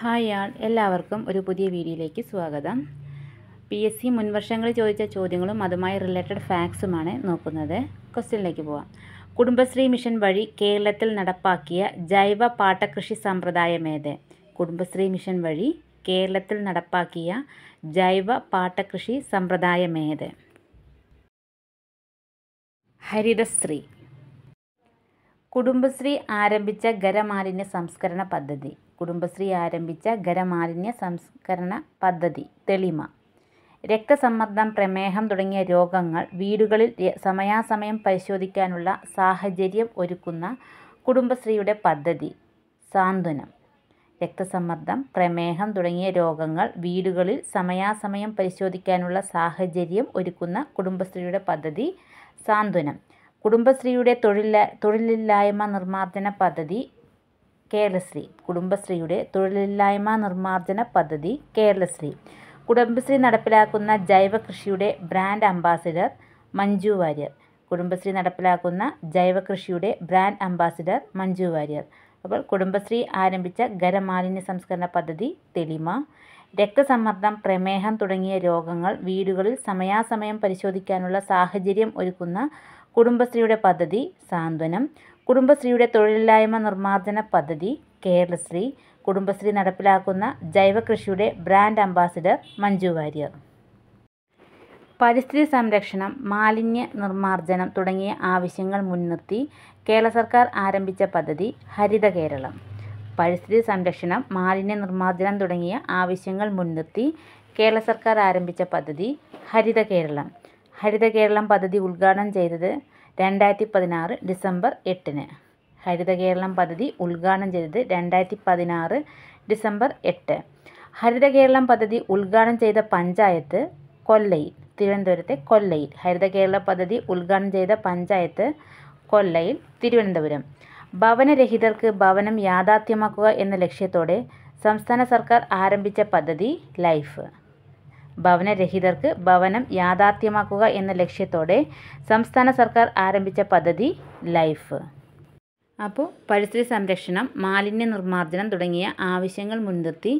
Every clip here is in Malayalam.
ഹായ് ആൾ എല്ലാവർക്കും ഒരു പുതിയ വീഡിയോയിലേക്ക് സ്വാഗതം പി എസ് സി മുൻവർഷങ്ങളിൽ ചോദിച്ച ചോദ്യങ്ങളും അതുമായി റിലേറ്റഡ് ഫാക്ട്സുമാണ് നോക്കുന്നത് ക്വസ്റ്റ്യനിലേക്ക് പോവാം കുടുംബശ്രീ മിഷൻ വഴി കേരളത്തിൽ നടപ്പാക്കിയ ജൈവ പാട്ടകൃഷി സമ്പ്രദായമേത് കുടുംബശ്രീ മിഷൻ വഴി കേരളത്തിൽ നടപ്പാക്കിയ ജൈവ പാട്ടകൃഷി സമ്പ്രദായമേത് ഹരിതശ്രീ കുടുംബശ്രീ ആരംഭിച്ച ഖരമാലിന്യ സംസ്കരണ പദ്ധതി കുടുംബശ്രീ ആരംഭിച്ച ഖരമാലിന്യ സംസ്കരണ പദ്ധതി തെളിമ രക്തസമ്മർദ്ദം പ്രമേഹം തുടങ്ങിയ രോഗങ്ങൾ വീടുകളിൽ സമയാസമയം പരിശോധിക്കാനുള്ള സാഹചര്യം ഒരുക്കുന്ന കുടുംബശ്രീയുടെ പദ്ധതി സാന്ത്വനം രക്തസമ്മർദ്ദം പ്രമേഹം തുടങ്ങിയ രോഗങ്ങൾ വീടുകളിൽ സമയാസമയം പരിശോധിക്കാനുള്ള സാഹചര്യം ഒരുക്കുന്ന കുടുംബശ്രീയുടെ പദ്ധതി സാന്ത്വനം കുടുംബശ്രീയുടെ തൊഴില തൊഴിലില്ലായ്മ നിർമ്മാർജ്ജന പദ്ധതി കേരളശ്രീ കുടുംബശ്രീയുടെ തൊഴിലില്ലായ്മ നിർമ്മാർജ്ജന പദ്ധതി കേരളശ്രീ കുടുംബശ്രീ നടപ്പിലാക്കുന്ന ജൈവ കൃഷിയുടെ ബ്രാൻഡ് അംബാസിഡർ മഞ്ജു വാര്യർ കുടുംബശ്രീ നടപ്പിലാക്കുന്ന ജൈവ കൃഷിയുടെ ബ്രാൻഡ് അംബാസിഡർ മഞ്ജു വാര്യർ അപ്പോൾ കുടുംബശ്രീ ആരംഭിച്ച ഖരമാലിന്യ സംസ്കരണ പദ്ധതി തെളിമ രക്തസമ്മർദ്ദം പ്രമേഹം തുടങ്ങിയ രോഗങ്ങൾ വീടുകളിൽ സമയാസമയം പരിശോധിക്കാനുള്ള സാഹചര്യം ഒരുക്കുന്ന കുടുംബശ്രീയുടെ പദ്ധതി സാന്ത്വനം കുടുംബശ്രീയുടെ തൊഴിലില്ലായ്മ നിർമ്മാർജ്ജന പദ്ധതി കേരളശ്രീ കുടുംബശ്രീ നടപ്പിലാക്കുന്ന ജൈവകൃഷിയുടെ ബ്രാൻഡ് അംബാസിഡർ മഞ്ജു വാര്യർ പരിസ്ഥിതി സംരക്ഷണം മാലിന്യ നിർമ്മാർജ്ജനം തുടങ്ങിയ ആവശ്യങ്ങൾ മുൻനിർത്തി കേരള സർക്കാർ ആരംഭിച്ച പദ്ധതി ഹരിത കേരളം പരിസ്ഥിതി സംരക്ഷണം മാലിന്യ നിർമ്മാർജ്ജനം തുടങ്ങിയ ആവശ്യങ്ങൾ മുൻനിർത്തി കേരള സർക്കാർ ആരംഭിച്ച പദ്ധതി ഹരിത കേരളം ഹരിത കേരളം പദ്ധതി ഉദ്ഘാടനം ചെയ്തത് രണ്ടായിരത്തി പതിനാറ് ഡിസംബർ എട്ടിന് ഹരിത കേരളം പദ്ധതി ഉദ്ഘാടനം ചെയ്തത് രണ്ടായിരത്തി പതിനാറ് ഡിസംബർ എട്ട് ഹരിത കേരളം പദ്ധതി ഉദ്ഘാടനം ചെയ്ത പഞ്ചായത്ത് കൊല്ലയിൽ തിരുവനന്തപുരത്തെ കൊല്ലയിൽ ഹരിത കേരള പദ്ധതി ഉദ്ഘാടനം ചെയ്ത പഞ്ചായത്ത് കൊല്ലയിൽ തിരുവനന്തപുരം ഭവനരഹിതർക്ക് ഭവനം യാഥാർത്ഥ്യമാക്കുക എന്ന ലക്ഷ്യത്തോടെ സംസ്ഥാന സർക്കാർ ആരംഭിച്ച പദ്ധതി ലൈഫ് ഭവനരഹിതർക്ക് ഭവനം യാഥാർത്ഥ്യമാക്കുക എന്ന ലക്ഷ്യത്തോടെ സംസ്ഥാന സർക്കാർ ആരംഭിച്ച പദ്ധതി ലൈഫ് അപ്പോൾ പരിസ്ഥിതി സംരക്ഷണം മാലിന്യ നിർമ്മാർജ്ജനം തുടങ്ങിയ ആവശ്യങ്ങൾ മുൻനിർത്തി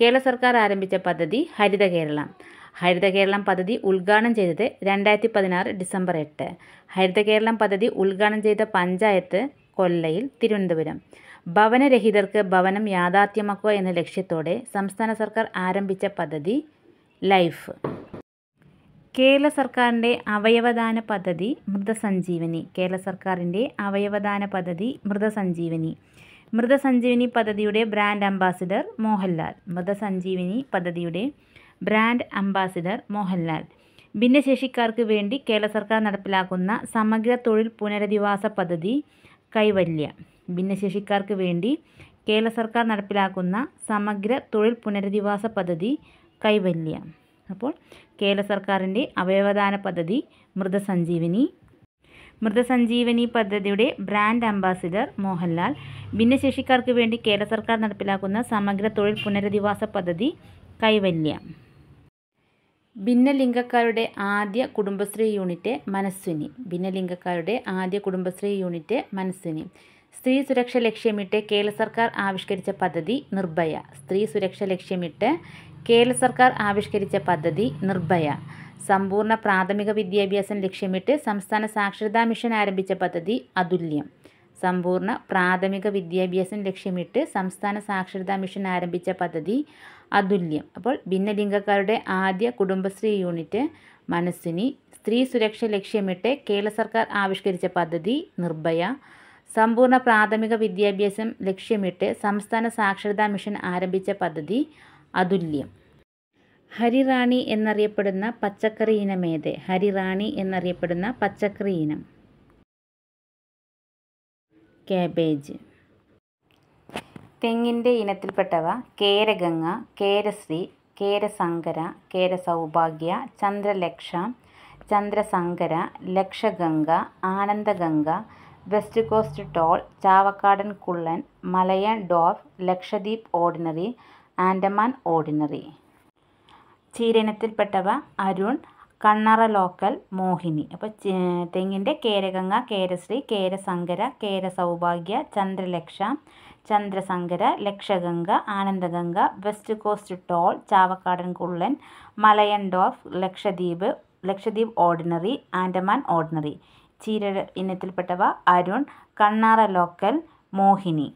കേരള സർക്കാർ ആരംഭിച്ച പദ്ധതി ഹരിത കേരളം ഹരിത കേരളം പദ്ധതി ഉദ്ഘാടനം ചെയ്തത് രണ്ടായിരത്തി പതിനാറ് ഡിസംബർ എട്ട് ഹരിത കേരളം പദ്ധതി ഉദ്ഘാടനം ചെയ്ത പഞ്ചായത്ത് കൊല്ലയിൽ തിരുവനന്തപുരം ഭവനരഹിതർക്ക് ഭവനം യാഥാർത്ഥ്യമാക്കുക എന്ന ലക്ഷ്യത്തോടെ സംസ്ഥാന സർക്കാർ ആരംഭിച്ച പദ്ധതി ലൈഫ് കേരള സർക്കാരിൻ്റെ അവയവദാന പദ്ധതി മൃതസഞ്ജീവനി കേരള സർക്കാരിൻ്റെ അവയവദാന പദ്ധതി മൃതസഞ്ജീവനി മൃതസഞ്ജീവനി പദ്ധതിയുടെ ബ്രാൻഡ് അംബാസിഡർ മോഹൻലാൽ മൃതസഞ്ജീവനി പദ്ധതിയുടെ ബ്രാൻഡ് അംബാസിഡർ മോഹൻലാൽ ഭിന്നശേഷിക്കാർക്ക് വേണ്ടി കേരള സർക്കാർ നടപ്പിലാക്കുന്ന സമഗ്ര തൊഴിൽ പുനരധിവാസ പദ്ധതി കൈവല്യ ഭിന്നശേഷിക്കാർക്ക് വേണ്ടി കേരള സർക്കാർ നടപ്പിലാക്കുന്ന സമഗ്ര തൊഴിൽ പുനരധിവാസ പദ്ധതി കൈവല്യ അപ്പോൾ കേരള സർക്കാരിൻ്റെ അവയവദാന പദ്ധതി മൃതസഞ്ജീവനി മൃതസഞ്ജീവനി പദ്ധതിയുടെ ബ്രാൻഡ് അംബാസിഡർ മോഹൻലാൽ ഭിന്നശേഷിക്കാർക്ക് വേണ്ടി കേരള സർക്കാർ നടപ്പിലാക്കുന്ന സമഗ്ര തൊഴിൽ പുനരധിവാസ പദ്ധതി കൈവല്യ ഭിന്നലിംഗക്കാരുടെ ആദ്യ കുടുംബശ്രീ യൂണിറ്റ് മനസ്വിനി ഭിന്നലിംഗക്കാരുടെ ആദ്യ കുടുംബശ്രീ യൂണിറ്റ് മനസ്വിനി സ്ത്രീ സുരക്ഷ ലക്ഷ്യമിട്ട് കേരള സർക്കാർ ആവിഷ്കരിച്ച പദ്ധതി നിർഭയ സ്ത്രീ സുരക്ഷ ലക്ഷ്യമിട്ട് കേരള സർക്കാർ ആവിഷ്കരിച്ച പദ്ധതി നിർഭയ സമ്പൂർണ്ണ പ്രാഥമിക വിദ്യാഭ്യാസം ലക്ഷ്യമിട്ട് സംസ്ഥാന സാക്ഷരതാ മിഷൻ ആരംഭിച്ച പദ്ധതി അതുല്യം സമ്പൂർണ്ണ പ്രാഥമിക വിദ്യാഭ്യാസം ലക്ഷ്യമിട്ട് സംസ്ഥാന സാക്ഷരതാ മിഷൻ ആരംഭിച്ച പദ്ധതി അതുല്യം അപ്പോൾ ഭിന്നലിംഗക്കാരുടെ ആദ്യ കുടുംബശ്രീ യൂണിറ്റ് മനസ്സിനി സ്ത്രീ സുരക്ഷ ലക്ഷ്യമിട്ട് കേരള സർക്കാർ ആവിഷ്കരിച്ച പദ്ധതി നിർഭയ സമ്പൂർണ്ണ പ്രാഥമിക വിദ്യാഭ്യാസം ലക്ഷ്യമിട്ട് സംസ്ഥാന സാക്ഷരതാ മിഷൻ ആരംഭിച്ച പദ്ധതി അതുല്യം ഹരിറാണി എന്നറിയപ്പെടുന്ന പച്ചക്കറി ഇനമേത് ഹരിറാണി എന്നറിയപ്പെടുന്ന പച്ചക്കറി ഇനം കാബേജ് തെങ്ങിൻ്റെ ഇനത്തിൽപ്പെട്ടവ Keraganga Kerasree Kerasankara Kerasoubhagya Chandralaksha Chandrasankara Lakshaganga Anandaganga West Coast Tall ചാവക്കാടൻ കുള്ളൻ Malayan dwarf Lakshadweep ordinary Andaman ordinary ചീരനത്തിൽപ്പെട്ടവ അരുൺ കണ്ണറ ലോക്കൽ മോഹിനി അപ്പോൾ തെങ്ങിൻ്റെ Keraganga Kerasree Kerasankara Kerasoubhagya Chandralaksha Chandrasankara Lakshaganga Anandaganga West Coast Tall ചാവക്കാടൻ കുള്ളൻ Malayan dwarf Lakshadweep Lakshadweep ordinary Andaman ordinary ചീര ഇനത്തിൽപ്പെട്ടവ അരുൺ കണ്ണാറ ലോക്കൽ മോഹിനി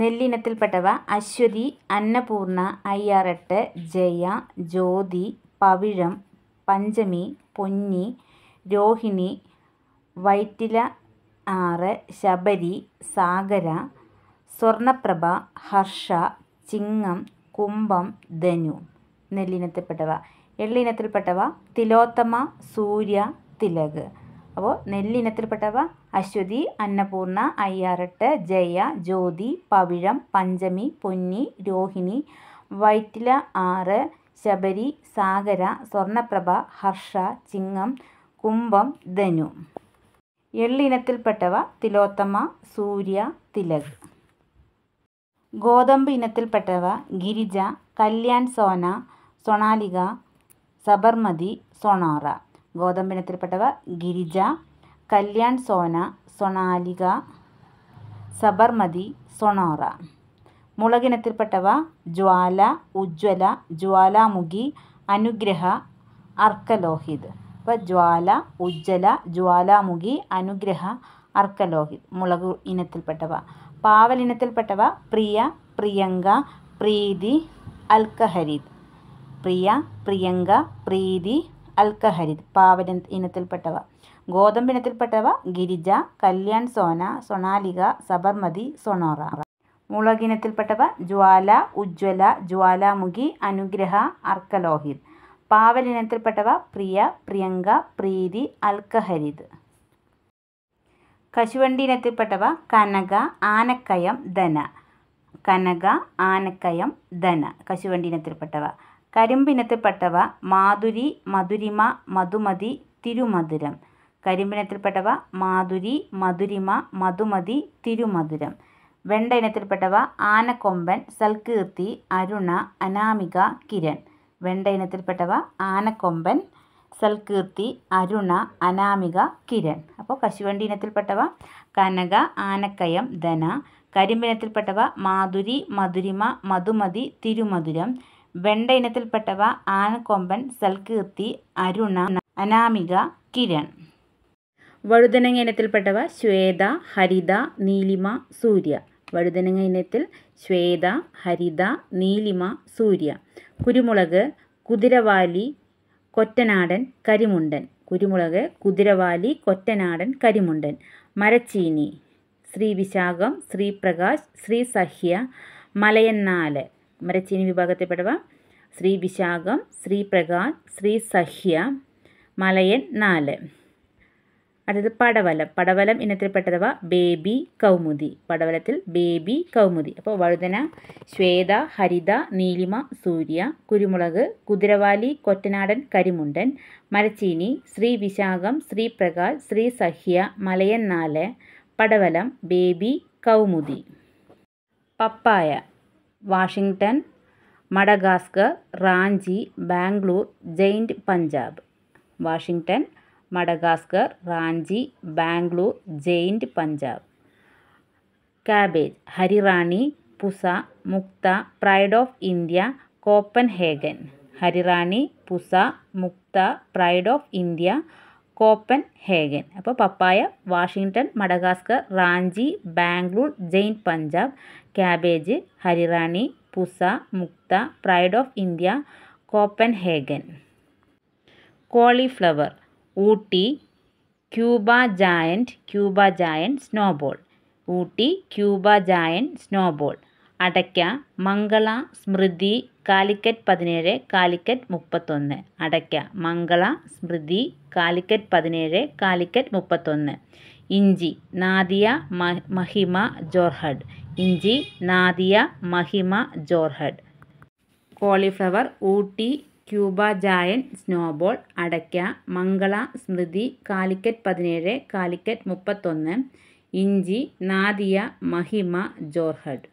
നെല്ലിനത്തിൽപ്പെട്ടവ അശ്വതി അന്നപൂർണ അയ്യാറെട്ട് ജയ ജ്യോതി പവിഴം പഞ്ചമി പൊന്നി രോഹിണി വൈറ്റില ആറ് ശബരി സാഗര സ്വർണപ്രഭ ഹർഷ ചിങ്ങം കുംഭം ധനു നെല്ലിനത്തിൽപ്പെട്ടവ എള്ളിനത്തിൽപ്പെട്ടവ തിലോത്തമ സൂര്യ തിലക് അപ്പോൾ നെല്ലിനത്തിൽപ്പെട്ടവ അശ്വതി അന്നപൂർണ അയ്യാറെട്ട് ജയ ജ്യോതി പവിഴം പഞ്ചമി പൊന്നി രോഹിണി വൈറ്റില ആറ് ശബരി സാഗര സ്വർണപ്രഭ ഹർഷ ചിങ്ങം കുംഭം ധനു എള്ളിനത്തിൽപ്പെട്ടവ തിലോത്തമ സൂര്യ തിലക് ഗോതമ്പ് ഇനത്തിൽപ്പെട്ടവ ഗിരിജ കല്യാൺ സോന സൊണാലിക സബർമതി സൊണോറ ഗോതമ്പിനത്തിൽപ്പെട്ടവ ഗിരിജ കല്യാൺ സോന സൊണാലിക സബർമതി സൊണോറ മുളകിനത്തിൽപ്പെട്ടവ ജ്വാല ഉജ്ജ്വല ജ്വാലാമുഖി അനുഗ്രഹ അർക്കലോഹിത് അപ്പോൾ ജ്വാല ഉജ്ജ്വല ജ്വാലാമുഖി അനുഗ്രഹ അർക്കലോഹിത് മുളക് ഇനത്തിൽപ്പെട്ടവ പാവൽ ഇനത്തിൽപ്പെട്ടവ പ്രിയ പ്രിയങ്ക പ്രീതി അൽക്കഹരിത് പ്രിയ പ്രിയങ്ക പ്രീതി അൽക്കഹരിത് പാവന ഇനത്തിൽപ്പെട്ടവ ഗോതമ്പ് ഇനത്തിൽപ്പെട്ടവ ഗിരിജ കല്യാൺ സോന സൊണാലിക സബർമതി സൊണോറ മുളകിനത്തിൽപ്പെട്ടവ ജ്വാല ഉജ്ജ്വല ജ്വാലാമുഖി അനുഗ്രഹ അർക്കലോഹിത് പാവലിനത്തിൽപ്പെട്ടവ പ്രിയ പ്രിയങ്ക പ്രീതി അൽക്കഹരിത് കശുവണ്ടി ഇനത്തിൽപ്പെട്ടവ കനക ആനക്കയം ധന കനക ആനക്കയം ധന കശുവണ്ടി ഇനത്തിൽപ്പെട്ടവ കരിമ്പിനത്തിൽപ്പെട്ടവ മാധുരി മധുരിമ മധുമതി തിരുമധുരം കരിമ്പിനത്തിൽപ്പെട്ടവ മാധുരി മധുരിമ മധുമതി തിരുമധുരം വെണ്ട ഇനത്തിൽപ്പെട്ടവ ആനക്കൊമ്പൻ സൽകീർത്തി അരുണ അനാമിക കിരൺ വെണ്ട ഇനത്തിൽപ്പെട്ടവ ആനക്കൊമ്പൻ സൽകീർത്തി അരുണ അനാമിക കിരൺ അപ്പോൾ കശുവണ്ടി ഇനത്തിൽപ്പെട്ടവ കനക ആനക്കയം ധന കരിമ്പിനത്തിൽപ്പെട്ടവ മാധുരി മധുരിമ മധുമതി തിരുമധുരം വെണ്ട ഇനത്തിൽപ്പെട്ടവ ആനക്കൊമ്പൻ സൽകീർത്തി അരുണ അനാമിക കിരൺ വഴുതനങ്ങ ഇനത്തിൽപ്പെട്ടവ ശ്വേത ഹരിത നീലിമ സൂര്യ വഴുതനങ്ങ ഇനത്തിൽ ശ്വേത ഹരിത നീലിമ സൂര്യ കുരുമുളക് കുതിരവാലി കൊറ്റനാടൻ കരിമുണ്ടൻ കുരുമുളക് കുതിരവാലി കൊറ്റനാടൻ കരിമുണ്ടൻ മരച്ചീനി ശ്രീ വിശാഖം ശ്രീപ്രകാശ് ശ്രീ സഹ്യ മലയന്നാല് അമരച്ചീനി വിഭാഗത്തിൽപ്പെട്ടവ ശ്രീ വിശാഖം ശ്രീ പ്രകാശ് ശ്രീ സഹ്യ മലയൻ നാല് അടുത്തത് പടവലം പടവലം ഇനത്തിൽപ്പെട്ടതവ ബേബി കൗമുദി പടവലത്തിൽ ബേബി കൗമുദി അപ്പോൾ വഴുതന ശ്വേത ഹരിത നീലിമ സൂര്യ കുരുമുളക് കുതിരവാലി കൊറ്റനാടൻ കരിമുണ്ടൻ മരച്ചീനി ശ്രീ വിശാഖം ശ്രീ പ്രകാശ് ശ്രീ സഹ്യ മലയൻ നാല് പടവലം ബേബി കൗമുദി പപ്പായ Washington Madagascar Ranchi Bangalore giant Punjab Washington Madagascar Ranchi Bangalore giant Punjab cabbage Harirani Pusa Mukta pride of India Copenhagen Harirani Pusa Mukta pride of India Copenhagen അപ്പോൾ പപ്പായ Washington Madagascar Ranchi Bangalore giant Punjab cabbage Harirani Pusa Mukta pride of India Copenhagen cauliflower Ooty Cuba giant Cuba giant snowball Ooty Cuba giant snowball അടയ്ക്ക മംഗള സ്മൃതി കാലിക്കറ്റ് പതിനേഴ് കാലിക്കറ്റ് മുപ്പത്തൊന്ന് അടയ്ക്ക മംഗള സ്മൃതി കാലിക്കറ്റ് പതിനേഴ് കാലിക്കറ്റ് മുപ്പത്തൊന്ന് ഇഞ്ചി നാദിയ മഹിമ ജോർഹഡ് ഇഞ്ചി Nadia Mahima Jorhat cauliflower Ooty Cuba giant snowball അടയ്ക്ക മംഗള സ്മൃതി കാലിക്കറ്റ് പതിനേഴ് കാലിക്കറ്റ് മുപ്പത്തൊന്ന് ഇഞ്ചി നാദിയ മഹിമ ജോർഹഡ്